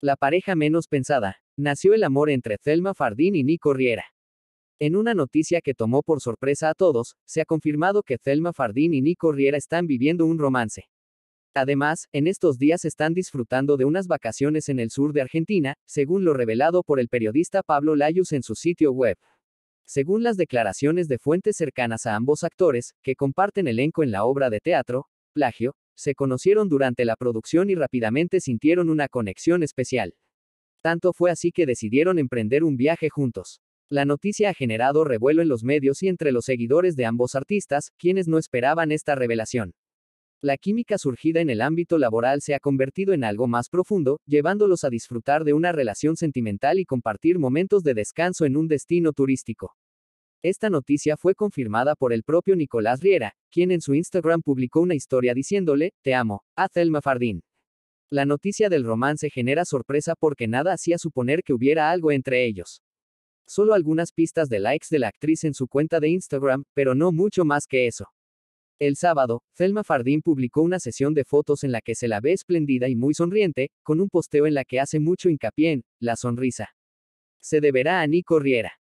La pareja menos pensada. Nació el amor entre Thelma Fardín y Nico Riera. En una noticia que tomó por sorpresa a todos, se ha confirmado que Thelma Fardín y Nico Riera están viviendo un romance. Además, en estos días están disfrutando de unas vacaciones en el sur de Argentina, según lo revelado por el periodista Pablo Layus en su sitio web. Según las declaraciones de fuentes cercanas a ambos actores, que comparten elenco en la obra de teatro, Plagio, se conocieron durante la producción y rápidamente sintieron una conexión especial. Tanto fue así que decidieron emprender un viaje juntos. La noticia ha generado revuelo en los medios y entre los seguidores de ambos artistas, quienes no esperaban esta revelación. La química surgida en el ámbito laboral se ha convertido en algo más profundo, llevándolos a disfrutar de una relación sentimental y compartir momentos de descanso en un destino turístico. Esta noticia fue confirmada por el propio Nicolás Riera, quien en su Instagram publicó una historia diciéndole, Te amo, a Thelma Fardín. La noticia del romance genera sorpresa porque nada hacía suponer que hubiera algo entre ellos. Solo algunas pistas de likes de la actriz en su cuenta de Instagram, pero no mucho más que eso. El sábado, Thelma Fardín publicó una sesión de fotos en la que se la ve esplendida y muy sonriente, con un posteo en la que hace mucho hincapié en la sonrisa. Se deberá a Nico Riera.